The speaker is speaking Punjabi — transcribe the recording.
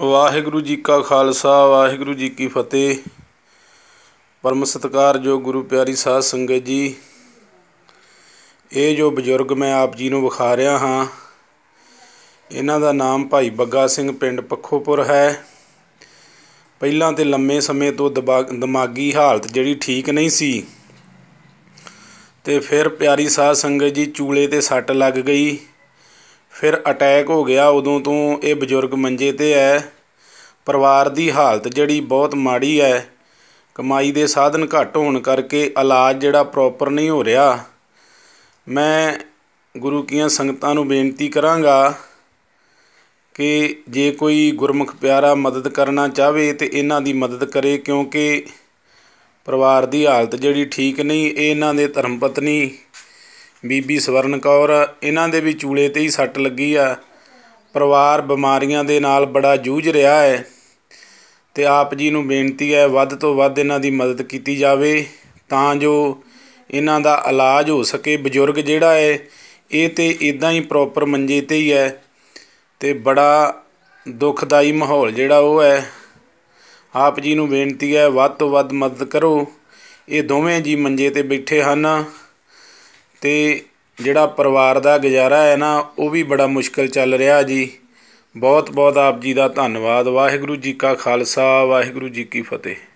ਵਾਹਿਗੁਰੂ ਜੀ ਕਾ ਖਾਲਸਾ ਵਾਹਿਗੁਰੂ ਜੀ ਕੀ ਫਤਿਹ ਪਰਮ ਸਤਿਕਾਰਯੋਗ ਗੁਰੂ ਪਿਆਰੀ ਸਾਧ ਸੰਗਤ ਜੀ ਇਹ ਜੋ ਬਜ਼ੁਰਗ ਮੈਂ ਆਪ ਜੀ ਨੂੰ ਵਿਖਾ ਰਿਹਾ ਹਾਂ ਇਹਨਾਂ ਦਾ ਨਾਮ ਭਾਈ ਬੱਗਾ ਸਿੰਘ ਪਿੰਡ ਪੱਖੋਪੁਰ ਹੈ ਪਹਿਲਾਂ ਤੇ ਲੰਮੇ ਸਮੇਂ ਤੋਂ ਦਿਮਾਗੀ ਹਾਲਤ ਜਿਹੜੀ ਠੀਕ ਨਹੀਂ ਸੀ ਤੇ ਫਿਰ ਪਿਆਰੀ ਸਾਧ ਸੰਗਤ ਜੀ ਚੂਲੇ ਤੇ ਸੱਟ ਲੱਗ ਗਈ ਫਿਰ ਅਟੈਕ ਹੋ ਗਿਆ ਉਦੋਂ ਤੋਂ ਇਹ ਬਜ਼ੁਰਗ ਮੰਜੇ 'ਤੇ ਐ ਪਰਿਵਾਰ ਦੀ ਹਾਲਤ ਜਿਹੜੀ ਬਹੁਤ ਮਾੜੀ ਐ ਕਮਾਈ ਦੇ ਸਾਧਨ ਘੱਟ ਹੋਣ ਕਰਕੇ ਇਲਾਜ ਜਿਹੜਾ ਪ੍ਰੋਪਰ ਨਹੀਂ ਹੋ ਰਿਹਾ ਮੈਂ ਗੁਰੂ ਕੀਆਂ ਸੰਗਤਾਂ ਨੂੰ ਬੇਨਤੀ ਕਰਾਂਗਾ ਕਿ ਜੇ ਕੋਈ ਗੁਰਮੁਖ ਪਿਆਰਾ ਮਦਦ ਕਰਨਾ ਚਾਹਵੇ ਤੇ ਇਹਨਾਂ ਦੀ ਮਦਦ ਕਰੇ ਕਿਉਂਕਿ ਪਰਿਵਾਰ ਦੀ ਹਾਲਤ ਜਿਹੜੀ ਠੀਕ ਨਹੀਂ ਇਹ ਇਹਨਾਂ ਦੇ ਧਰਮ ਪਤਨੀ ਬੀਬੀ ਸਵਰਨ ਕੌਰ ਇਹਨਾਂ ਦੇ ਵੀ ਚੂਲੇ ਤੇ ਹੀ ਸੱਟ ਲੱਗੀ ਆ ਪਰਿਵਾਰ ਬਿਮਾਰੀਆਂ ਦੇ ਨਾਲ ਬੜਾ ਜੂਝ ਰਿਹਾ ਹੈ ਤੇ ਆਪ ਜੀ ਨੂੰ ਬੇਨਤੀ ਹੈ ਵੱਧ ਤੋਂ ਵੱਧ ਇਹਨਾਂ ਦੀ ਮਦਦ ਕੀਤੀ ਜਾਵੇ ਤਾਂ ਜੋ ਇਹਨਾਂ ਦਾ ਇਲਾਜ ਹੋ ਸਕੇ ਬਜ਼ੁਰਗ ਜਿਹੜਾ ਹੈ ਇਹ ਤੇ ਇਦਾਂ ਹੀ ਪ੍ਰੋਪਰ ਮੰਜੇ ਤੇ ਹੀ ਹੈ ਤੇ ਬੜਾ ਦੁਖਦਾਈ ਮਾਹੌਲ ਜਿਹੜਾ ਉਹ ਹੈ ਆਪ ਜੀ ਨੂੰ ਬੇਨਤੀ ਹੈ ਵੱਧ ਤੋਂ ਵੱਧ ਮਦਦ ਕਰੋ ਇਹ ਦੋਵੇਂ ਜੀ ਮੰਜੇ ਤੇ ਬੈਠੇ ਹਨ ਤੇ ਜਿਹੜਾ ਪਰਿਵਾਰ ਦਾ ਗੁਜ਼ਾਰਾ ਹੈ ਨਾ ਉਹ ਵੀ ਬੜਾ ਮੁਸ਼ਕਲ ਚੱਲ ਰਿਹਾ ਜੀ ਬਹੁਤ ਬਹੁਤ ਆਪ ਜੀ ਦਾ ਧੰਨਵਾਦ ਵਾਹਿਗੁਰੂ ਜੀ ਕਾ ਖਾਲਸਾ ਵਾਹਿਗੁਰੂ ਜੀ ਕੀ ਫਤਿਹ